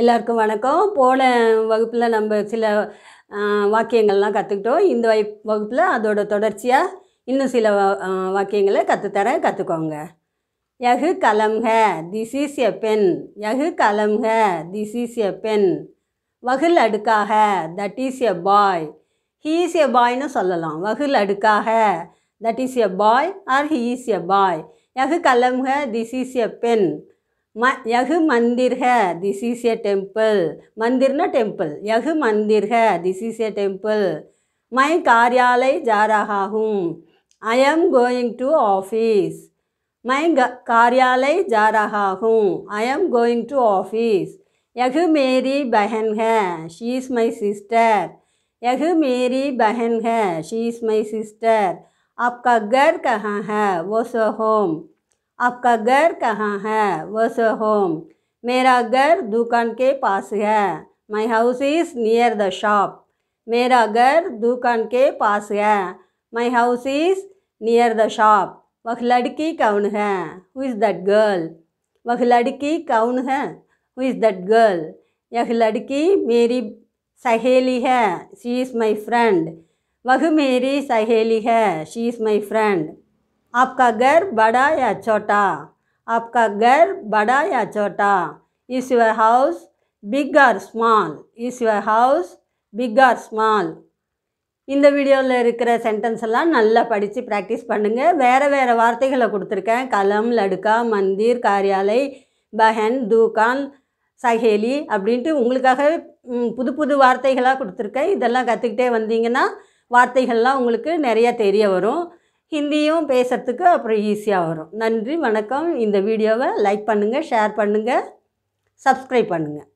எல்லாருக்கும் வணக்கம் போன வகுப்பில் நம்ம சில வாக்கியங்கள்லாம் கற்றுக்கிட்டோம் இந்த வகுப்பில் அதோட தொடர்ச்சியாக இன்னும் சில வாக்கியங்களை கற்றுத்தரேன் கற்றுக்கோங்க யகு கலம்க திஸ் இஸ் எ பென் யகு கலம்க திஸ் இஸ் எ பென் வகுல் அடுக்காக that is a boy he is a பாய்னு சொல்லலாம் வகுல் அடுக்காக that is a boy or he's is a boy யகு கலம்க திஸ் இஸ் எ பென் म यु मंदिर है दिस इज ए टेम्पल मंदिर ना टेम्पल मंदिर है दिस इज ए टेम्पल मैं कार्यालय जा रहा हूँ I am going to office मैं कार्यालय जा रहा हूँ I am going to office यु मेरी बहन है शी इज़ माई सिस्टर यह मेरी बहन है शी इज़ माई सिस्टर आपका घर कहाँ है वो सो होम आपका घर कहाँ है वस होम मेरा घर दुकान के पास है my house is near the shop मेरा घर दुकान के पास है my house is near the shop वह लड़की कौन है हु इज़ दैट गर्ल वह लड़की कौन है हु इज़ दैट गर्ल यह लड़की मेरी सहेली है शी इज़ माई फ्रेंड वह मेरी सहेली है शी इज़ माई फ्रेंड आपका घर बड़ा या छोटा आपका घर बड़ा या छोटा is your house big or small is your house big or small இந்த வீடியோவில் இருக்கிற சென்டென்ஸ் எல்லாம் நல்லா படித்து ப்ராக்டிஸ் பண்ணுங்கள் வேறு வேறு வார்த்தைகளை கொடுத்துருக்கேன் கலம் லடுக்கா மந்திர் காரியாலை பஹன் தூகான் சஹேலி அப்படின்ட்டு உங்களுக்காக புது புது வார்த்தைகளாக கொடுத்துருக்கேன் இதெல்லாம் கற்றுக்கிட்டே வந்தீங்கன்னா வார்த்தைகள்லாம் உங்களுக்கு நிறையா தெரிய வரும் ஹிந்தியும் பேசுகிறதுக்கு அப்புறம் ஈஸியாக வரும் நன்றி வணக்கம் இந்த வீடியோவை லைக் பண்ணுங்கள் ஷேர் பண்ணுங்கள் சப்ஸ்கிரைப் பண்ணுங்கள்